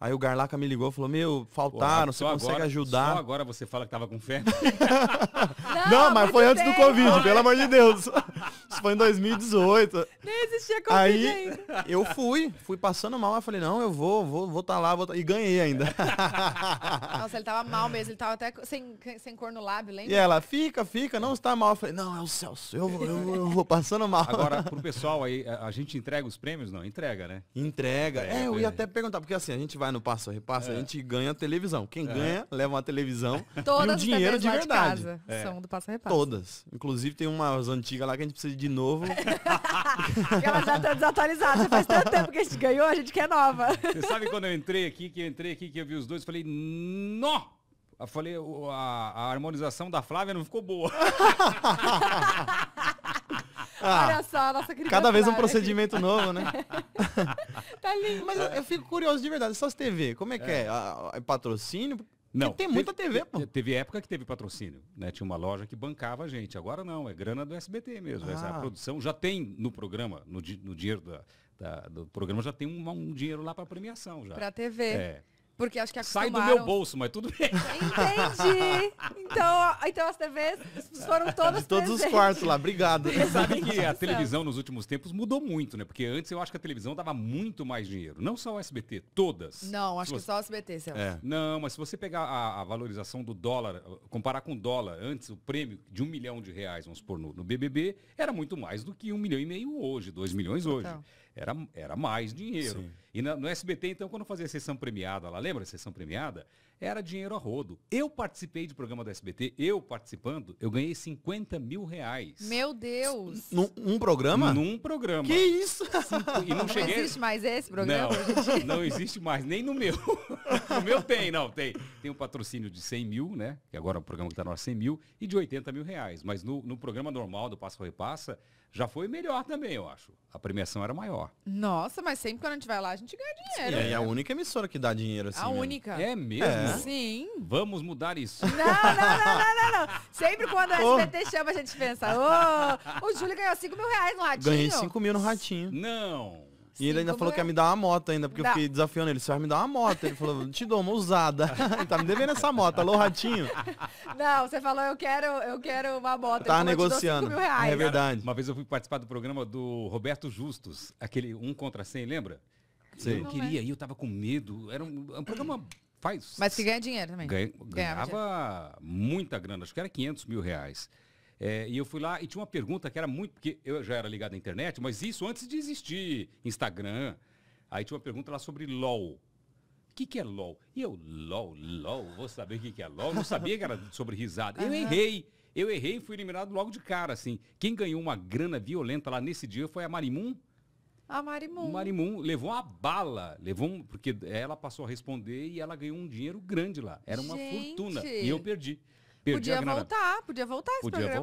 Aí o Garlaca me ligou e falou: Meu, faltaram, Pô, você consegue agora, ajudar. Só agora você fala que tava com fé. não, não, mas foi antes tempo. do Covid, pelo amor de Deus foi em 2018. Nem existia Covid aí, ainda. Eu fui, fui passando mal, eu falei, não, eu vou, vou, vou tá lá, vou tá... e ganhei ainda. Nossa, ele tava mal mesmo, ele tava até sem, sem cor no lábio, lembra? E ela, fica, fica, não, está mal. Eu falei, não, é o Celso, eu, eu, eu vou passando mal. Agora, pro pessoal aí, a, gente entrega os prêmios? Não, entrega, né? Entrega. é, eu ia até perguntar, porque assim, a gente vai no passo repassa, é. a gente ganha televisão. Quem é. ganha, leva uma televisão Todas e o dinheiro de verdade. De casa é. são do passo repassa. Todas. Inclusive tem umas antigas lá que a gente precisa de novo. Ela já tá desatualizada. Já faz tanto tempo que a gente ganhou, a gente quer nova. Você sabe quando eu entrei aqui, que eu entrei aqui, que eu vi os dois, falei, nó! Eu falei, a, a harmonização da Flávia não ficou boa. Olha ah, só, a nossa querida. Cada vez um procedimento aqui. novo, né? tá lindo. Mas eu, eu, fico curioso de verdade. Só as TV, como é, é. que é? é, é patrocínio? Não. tem muita teve, TV, pô. Teve época que teve patrocínio, né? Tinha uma loja que bancava a gente. Agora não, é grana do SBT mesmo. Ah. Essa, a ah. produção já tem no programa, no, no dinheiro da, da, do programa, já tem um, um dinheiro lá para premiação já. Para TV. É. Porque acho que acostumaram... Sai do meu bolso, mas tudo bem. Entendi. Então, então as TVs foram tá todas De todos presentes. os quartos lá, obrigado. Você sabe que a televisão nos últimos tempos mudou muito, né? Porque antes eu acho que a televisão dava muito mais dinheiro. Não só o SBT, todas. Não, acho você... que só o SBT, Celso. É. Não, mas se você pegar a, a, valorização do dólar, comparar com o dólar, antes o prêmio de um milhão de reais, vamos supor, no, no BBB, era muito mais do que um milhão e meio hoje, dois milhões hoje. Então. Era, era mais dinheiro. Sim. E na, no SBT, então, quando fazia a sessão premiada lá, lembra? lembra, sessão premiada, era dinheiro a rodo. Eu participei de programa do SBT, eu participando, eu ganhei 50 mil reais. Meu Deus! Num, um programa? Num programa. Que isso? Cinco, e não, cheguei... não existe mais esse programa? Não, não existe mais, nem no meu. no meu tem, não, tem. Tem um patrocínio de 100 mil, né? Que agora é o programa que está no ar 100 mil, e de 80 mil reais. Mas no, no programa normal do Passa Repassa, já foi melhor também, eu acho. A premiação era maior. Nossa, mas sempre quando a gente vai lá, a gente ganha dinheiro. Sim, né? é a única emissora que dá dinheiro assim assim. A mesmo. única. É mesmo? É. Sim. Vamos mudar isso. Não, não, não, não, não, não. Sempre quando a SBT oh. chama, a gente pensa, ô, oh, o Júlio ganhou 5 mil reais no ratinho. Ganhei 5 mil no ratinho. Não. E ele ainda falou que ia me é dar uma moto ainda, porque Dá. eu fiquei desafiando ele. Você vai me dar uma moto? Ele falou, te dou uma usada. ele tá me devendo essa moto, alô ratinho. Não, você falou, eu quero, eu quero uma moto. Tá negociando. é verdade. Cara, uma vez eu fui participar do programa do Roberto Justus, aquele um contra 100, lembra? Eu não queria é. ir, eu tava com medo. Era um, é um programa faz. Mas que ganha dinheiro também. Ganha, ganhava, ganhava muita grana, acho que era 500 mil reais. É, e eu fui lá e tinha uma pergunta que era muito, porque eu já era ligado à internet, mas isso antes de existir Instagram. Aí tinha uma pergunta lá sobre LOL. O que, que é LOL? E eu, LOL, LOL, vou saber o que, que é LOL. Não sabia que era sobre risada. Eu errei. Eu errei e fui eliminado logo de cara, assim. Quem ganhou uma grana violenta lá nesse dia foi a Marimun a Marimun. Marimum levou uma bala, levou um, porque ela passou a responder e ela ganhou um dinheiro grande lá. Era uma Gente. fortuna. E eu perdi. perdi podia voltar, podia voltar esse podia programa. Voltar.